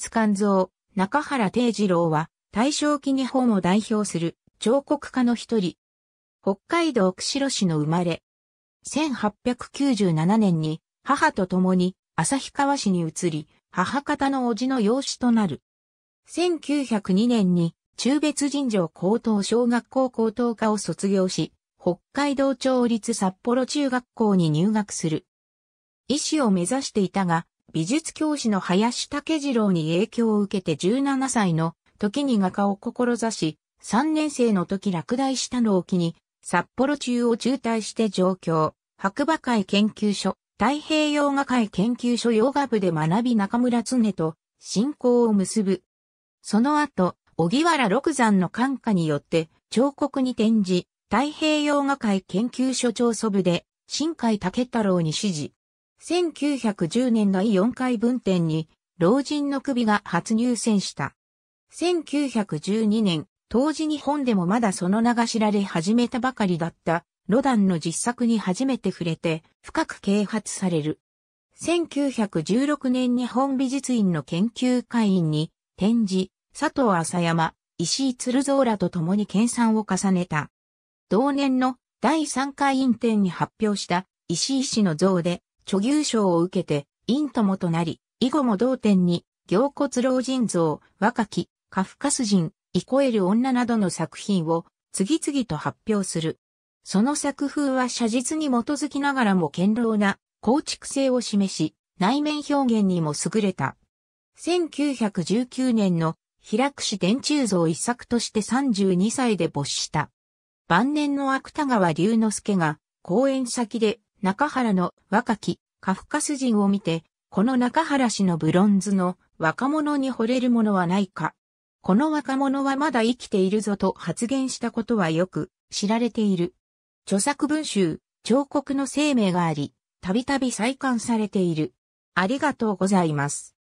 津勘造、中原定次郎は、大正期日本を代表する彫刻家の一人。北海道釧路市の生まれ。1897年に母と共に旭川市に移り、母方の叔父の養子となる。1902年に中別尋常高等小学校高等科を卒業し、北海道町立札幌中学校に入学する。医師を目指していたが、美術教師の林武次郎に影響を受けて17歳の時に画家を志し、3年生の時落第したのを機に、札幌中を中退して上京、白馬会研究所、太平洋画会研究所洋画部で学び中村常と信仰を結ぶ。その後、荻原六山の感化によって彫刻に転じ、太平洋画会研究所長祖部で、新海武太郎に指示。1910年の4回分店に、老人の首が初入選した。1912年、当時日本でもまだその名が知られ始めたばかりだった、ロダンの実作に初めて触れて、深く啓発される。1916年日本美術院の研究会員に、展示、佐藤浅山、石井鶴蔵らと共に研鑽を重ねた。同年の第3回院展に発表した石井氏の像で、初牛賞を受けて、院友となり、以後も同点に、行骨老人像、若き、カフカス人、イコエル女などの作品を次々と発表する。その作風は写実に基づきながらも堅牢な構築性を示し、内面表現にも優れた。1919年の平久市電柱像一作として32歳で没した。晩年の芥川龍之介が公演先で中原の若きカフカス人を見て、この中原氏のブロンズの若者に惚れるものはないか。この若者はまだ生きているぞと発言したことはよく知られている。著作文集、彫刻の生命があり、たびたび再刊されている。ありがとうございます。